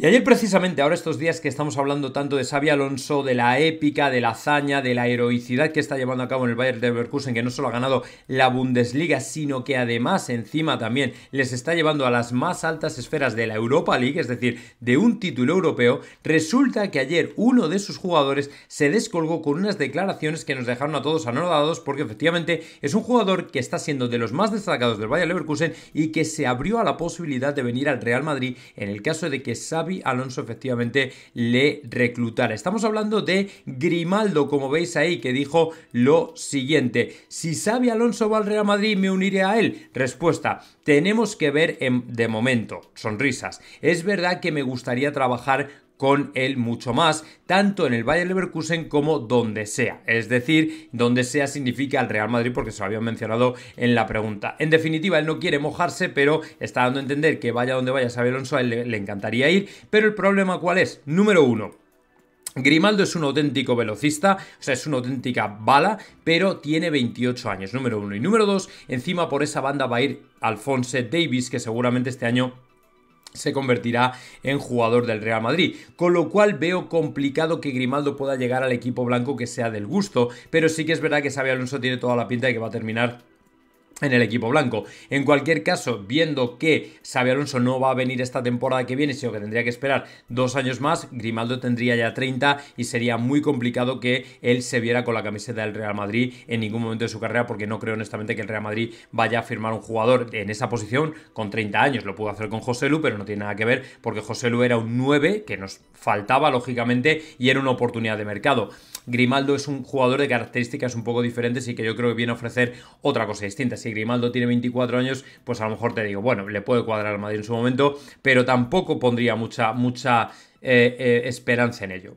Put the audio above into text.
Y ayer precisamente, ahora estos días que estamos hablando tanto de Xavi Alonso, de la épica, de la hazaña, de la heroicidad que está llevando a cabo en el Bayern de Leverkusen, que no solo ha ganado la Bundesliga, sino que además encima también les está llevando a las más altas esferas de la Europa League, es decir, de un título europeo, resulta que ayer uno de sus jugadores se descolgó con unas declaraciones que nos dejaron a todos anodados, porque efectivamente es un jugador que está siendo de los más destacados del Bayern Leverkusen y que se abrió a la posibilidad de venir al Real Madrid en el caso de que Xavi Alonso efectivamente le reclutara. Estamos hablando de Grimaldo, como veis ahí, que dijo lo siguiente. Si sabe Alonso va al Real Madrid, me uniré a él. Respuesta, tenemos que ver en, de momento. Sonrisas. Es verdad que me gustaría trabajar con él mucho más, tanto en el Bayern Leverkusen como donde sea. Es decir, donde sea significa el Real Madrid porque se lo habían mencionado en la pregunta. En definitiva, él no quiere mojarse, pero está dando a entender que vaya donde vaya Xabi Alonso, él le, le encantaría ir. Pero el problema cuál es? Número uno, Grimaldo es un auténtico velocista, o sea, es una auténtica bala, pero tiene 28 años, número uno. Y número dos, encima por esa banda va a ir Alphonse Davis, que seguramente este año se convertirá en jugador del Real Madrid, con lo cual veo complicado que Grimaldo pueda llegar al equipo blanco que sea del gusto, pero sí que es verdad que Xabi Alonso tiene toda la pinta de que va a terminar en el equipo blanco. En cualquier caso, viendo que Xabi Alonso no va a venir esta temporada que viene, sino que tendría que esperar dos años más, Grimaldo tendría ya 30 y sería muy complicado que él se viera con la camiseta del Real Madrid en ningún momento de su carrera, porque no creo honestamente que el Real Madrid vaya a firmar un jugador en esa posición con 30 años. Lo pudo hacer con José Lu, pero no tiene nada que ver, porque José Lu era un 9 que nos faltaba, lógicamente, y era una oportunidad de mercado. Grimaldo es un jugador de características un poco diferentes y que yo creo que viene a ofrecer otra cosa distinta. Grimaldo tiene 24 años, pues a lo mejor te digo, bueno, le puede cuadrar al Madrid en su momento, pero tampoco pondría mucha, mucha eh, eh, esperanza en ello.